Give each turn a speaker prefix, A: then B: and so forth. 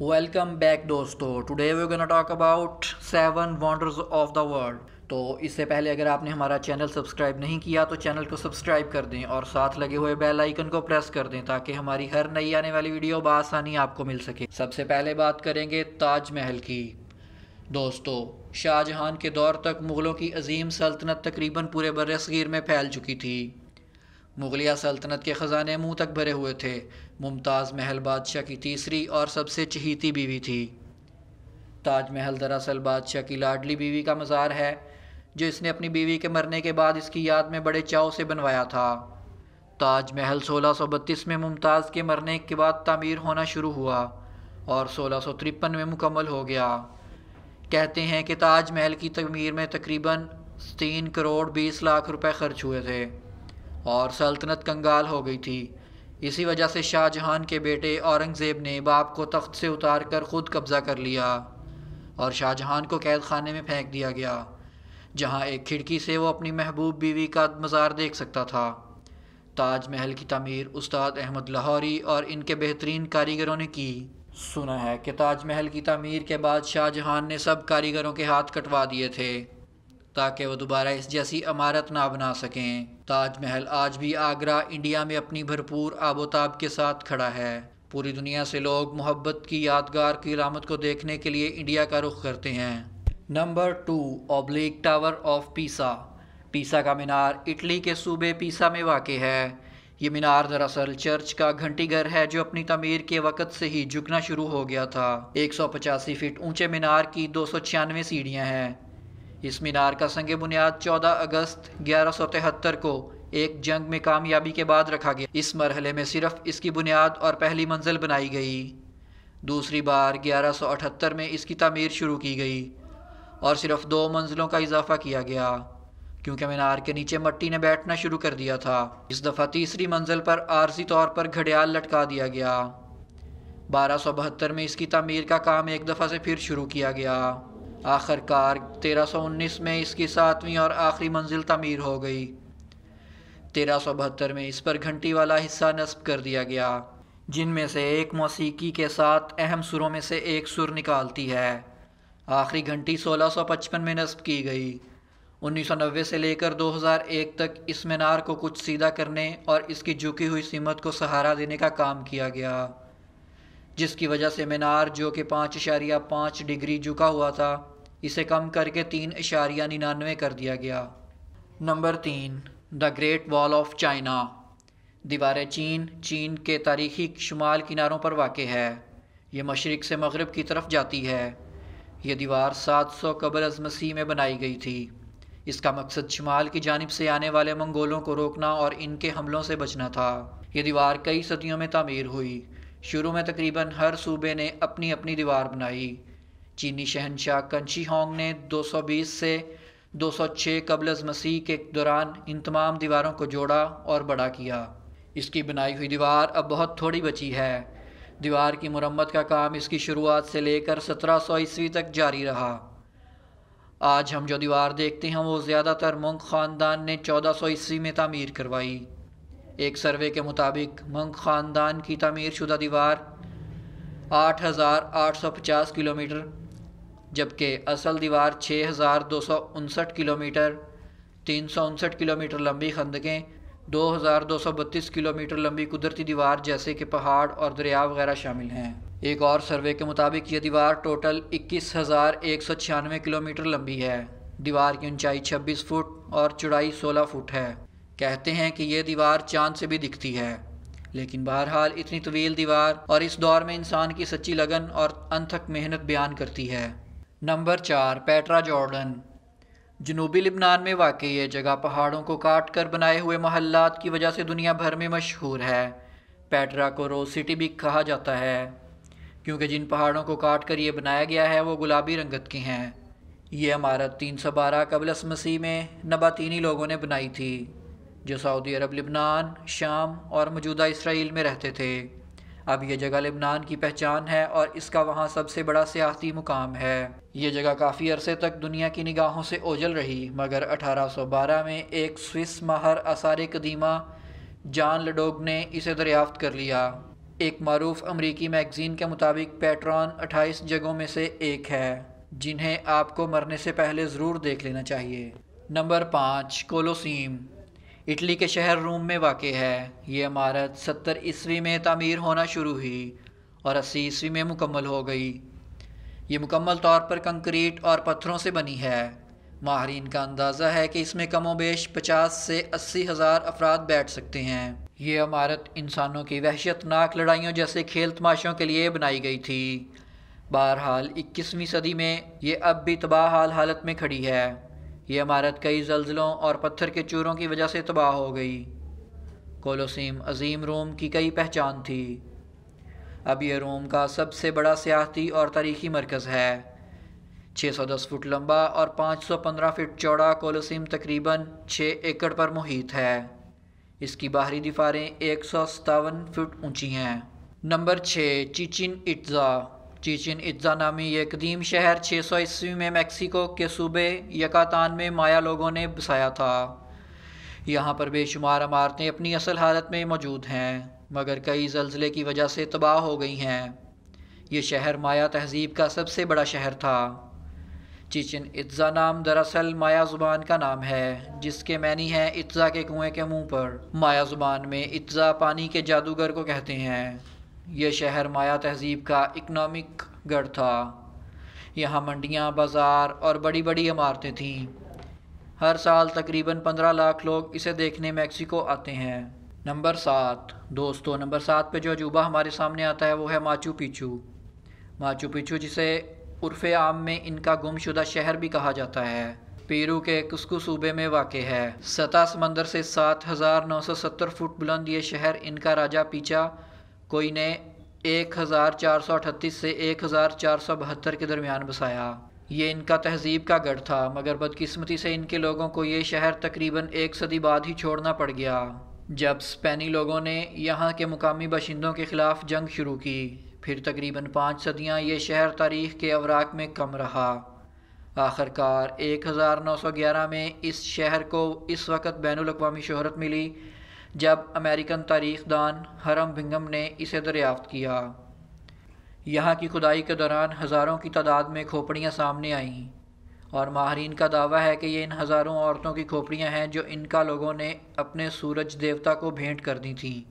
A: welcome back दोस्तों today we gonna talk about seven wonders of the world तो इससे पहले अगर आपने हमारा चैनल सब्सक्राइब नहीं किया तो चैनल को सब्सक्राइब कर दें और साथ लगे हुए बेल आइकन को प्रेस कर दें ताकि हमारी हर नई आने वाली वीडियो बसानी आपको मिल सके सबसे पहले बात करेंगे ताजमहल की दोस्तों शाहजहां के दौर तक मुग़लों की अजीम सल्तनत तकरीबन पूरे बरसगीर में फैल चुकी थी मुगलिया सल्तनत के ख़जाने मुँह तक भरे हुए थे मुमताज़ महल बादशाह की तीसरी और सबसे चहीती बीवी थी ताजमहल दरअसल बादशाह की लाडली बीवी का मज़ार है जो इसने अपनी बीवी के मरने के बाद इसकी याद में बड़े चाव से बनवाया था ताजमहल सोलह सौ बत्तीस में मुमताज़ के मरने के बाद तमीर होना शुरू हुआ और सोलह सौ तिरपन में मुकम्मल हो गया कहते हैं कि ताजमहल की तमीर में तकरीबन तीन करोड़ बीस लाख रुपए खर्च हुए थे और सल्तनत कंगाल हो गई थी इसी वजह से शाहजहान के बेटे औरंगज़ेब ने बाप को तख्त से उतार कर ख़ुद कब्ज़ा कर लिया और शाहजहान को कैद खाने में फेंक दिया गया जहां एक खिड़की से वो अपनी महबूब बीवी का मज़ार देख सकता था ताजमहल की तमीर उस्ताद अहमद लाहौरी और इनके बेहतरीन कारीगरों ने की सुना है कि ताजमहल की तमीर के बाद शाहजहान ने सब कारीगरों के हाथ कटवा दिए थे ताकि वह दोबारा इस जैसी अमारत ना बना सकें ताजमहल आज भी आगरा इंडिया में अपनी भरपूर आबोताब के साथ खड़ा है पूरी दुनिया से लोग मोहब्बत की यादगार की अलामत को देखने के लिए इंडिया का रुख करते हैं number two oblique tower of Pisa Pisa का मीनार इटली के सूबे पीसा में वाक़ है ये मीनार दरअसल चर्च का घंटी घर है जो अपनी तमीर के वक़्त से ही झुकना शुरू हो गया था एक सौ पचासी फीट ऊंचे मीनार की दो सौ छियानवे सीढ़ियाँ हैं इस मीनार का संग बुनियाद 14 अगस्त ग्यारह को एक जंग में कामयाबी के बाद रखा गया इस मरहले में सिर्फ इसकी बुनियाद और पहली मंजिल बनाई गई दूसरी बार ग्यारह में इसकी तमीर शुरू की गई और सिर्फ दो मंजिलों का इजाफा किया गया क्योंकि मीनार के नीचे मट्टी ने बैठना शुरू कर दिया था इस दफ़ा तीसरी मंजिल पर आर्जी तौर पर घड़ियाल लटका दिया गया बारह में इसकी तमीर का काम एक दफ़ा से फिर शुरू किया गया आखिरकार 1319 में इसकी सातवीं और आखिरी मंजिल तमीर हो गई तेरह में इस पर घंटी वाला हिस्सा नस्ब कर दिया गया जिनमें से एक मौसीकी के साथ अहम सुरों में से एक सुर निकालती है आखिरी घंटी 1655 में नस्ब की गई 1990 से लेकर 2001 तक इस मीनार को कुछ सीधा करने और इसकी झुकी हुई सीमत को सहारा देने का काम किया गया जिसकी वजह से मीनार जो कि पाँच इशारिया पाँच डिग्री झुका हुआ था इसे कम करके तीन इशारिया निन्यानवे कर दिया गया नंबर तीन the great wall of China दीवार चीन चीन के तारीखी शुमाल किनारों पर वाक़ है ये मशरक़ से मगरब की तरफ जाती है ये दीवार सात सौ कबल अज मसीह में बनाई गई थी इसका मकसद शुमाल की जानब से आने वाले मंगोलों को रोकना और इनके हमलों से बचना था यह दीवार कई सदियों में तमीर हुई शुरू में तकरीबन हर सूबे ने अपनी अपनी दीवार बनाई चीनी शहनशाह कंशी होंग ने 220 से 206 कबल मसीह के दौरान इन तमाम दीवारों को जोड़ा और बड़ा किया इसकी बनाई हुई दीवार अब बहुत थोड़ी बची है दीवार की मरम्मत का काम इसकी शुरुआत से लेकर 1700 ईस्वी तक जारी रहा आज हम जो दीवार देखते हैं वो ज़्यादातर मंग ख़ानदान ने 1400 ईस्वी में तमीर करवाई एक सर्वे के मुताबिक मंग ख़ानदान की तमीर शुदा दीवार 8,850 किलोमीटर जबकि असल दीवार छः हज़ार दो सौ उनसठ किलोमीटर तीन सौ उनसठ किलोमीटर लंबी खंदकें दो हज़ार दो सौ बत्तीस किलोमीटर लंबी कुदरती दीवार जैसे कि पहाड़ और दरिया वगैरह शामिल हैं एक और सर्वे के मुताबिक ये दीवार टोटल इक्कीस हज़ार एक सौ छियानवे किलोमीटर लंबी है दीवार की ऊंचाई छब्बीस फुट और चौड़ाई सोलह फुट है कहते हैं कि यह दीवार चांद से भी दिखती है लेकिन बहरहाल इतनी तवील दीवार और इस दौर में इंसान की सच्ची लगन और अनथक मेहनत बयान करती है नंबर चार पेट्रा जॉर्डन जनूबी लिबनान में वाकई ये जगह पहाड़ों को काट कर बनाए हुए महल्लात की वजह से दुनिया भर में मशहूर है पेट्रा को रोज़ सिटी भी कहा जाता है क्योंकि जिन पहाड़ों को काट कर ये बनाया गया है वो गुलाबी रंगत की हैं ये इमारत तीन सौ बारह कबल मसीह में नबातीनी लोगों ने बनाई थी जो सऊदी अरब लिबनान शाम और मौजूदा इसराइल में रहते थे अब यह जगह लिबनान की पहचान है और इसका वहाँ सबसे बड़ा सियाती मुकाम है ये जगह काफ़ी अरसे तक दुनिया की निगाहों से ओझल रही मगर अठारह सौ बारह में एक स्विस माहर आसार कदीमा जान लडोग ने इसे दरियाफ्त कर लिया एक मरूफ अमरीकी मैगज़ीन के मुताबिक पेट्रॉन अट्ठाईस जगहों में से एक है जिन्हें आपको मरने से पहले ज़रूर देख लेना चाहिए नंबर पाँच कोलोसीम इटली के शहर रोम में वाक़ है ये इमारत सत्तर ईस्वी में तमीर होना शुरू हुई और अस्सी ईस्वी में मुकम्मल हो गई ये मुकम्मल तौर पर कंक्रीट और पत्थरों से बनी है माहरीन का अंदाज़ा है कि इसमें कमो बेश पचास से अस्सी हज़ार अफराद बैठ सकते हैं ये इमारत इंसानों की वहशतनाक लड़ाइयों जैसे खेल तमाशों के लिए बनाई गई थी बहरहाल इक्कीसवीं सदी में ये अब भी तबाह हाल हालत में खड़ी है ये इमारत कई जल्जलों और पत्थर के चूरों की वजह से तबाह हो गई कोलोसीम अजीम रोम की कई पहचान थी अब यह रोम का सबसे बड़ा सियाती और तारीखी मरकज़ है 610 फुट लंबा और 515 फुट चौड़ा कोलोसीम तकरीबन 6 एकड़ पर मुहित है इसकी बाहरी दीवारें एक फुट ऊंची हैं नंबर छः चिचिन इट्ज़ा चीचिन इज्जा नामी ये कदीम शहर 600 सौ ईस्वी में मैक्सिको के सूबे यकातान में माया लोगों ने बसाया था यहाँ पर बेशुमार इमारतें अपनी असल हालत में मौजूद हैं मगर कई जल्जले की वजह से तबाह हो गई हैं ये शहर माया तहजीब का सबसे बड़ा शहर था चीचिन इज्जा नाम दरअसल माया ज़ुबान का नाम है जिसके मैनी है इज्जा के कुएँ के मुँह पर माया ज़ुबान में इज्जा पानी के जादूगर को कहते हैं यह शहर माया तहजीब का इकनॉमिक गढ़ था यहाँ मंडियाँ बाज़ार और बड़ी बड़ी इमारतें थीं हर साल तकरीबन पंद्रह लाख लोग इसे देखने मैक्सिको आते हैं नंबर सात दोस्तों नंबर सात पे जो अजूबा हमारे सामने आता है वो है माचू पिचू माचू पिचू जिसे उर्फ आम में इनका गुमशुदा शहर भी कहा जाता है पेरू के कुस्कु सूबे में वाक़ है सतह समंदर से सात हज़ार नौ सौ सत्तर फुट बुलंद ये शहर इनका राजा पीचा कोई ने एक हज़ार चार सौ अठतीस से एक हज़ार चार सौ बहत्तर के दरमियान बसाया ये इनका तहजीब का गढ़ था मगर बदकिस्मती से इनके लोगों को ये शहर तकरीबन एक सदी बाद ही छोड़ना पड़ गया जब स्पेनी लोगों ने यहाँ के मुकामी बाशिंदों के ख़िलाफ़ जंग शुरू की फिर तकरीबन पाँच सदियाँ ये शहर तारीख के अवराक में कम रहा आखिरकार एक हज़ार नौ सौ ग्यारह में इस शहर को इस वक्त बैन अवी शहरत मिली जब अमेरिकन तारीख दान हरम भिंगम ने इसे दरियाफ्त किया यहाँ की खुदाई के दौरान हज़ारों की तादाद में खोपड़ियाँ सामने आईं और माहरीन का दावा है कि ये इन हज़ारों औरतों की खोपड़ियाँ हैं जो इनका लोगों ने अपने सूरज देवता को भेंट कर दी थीं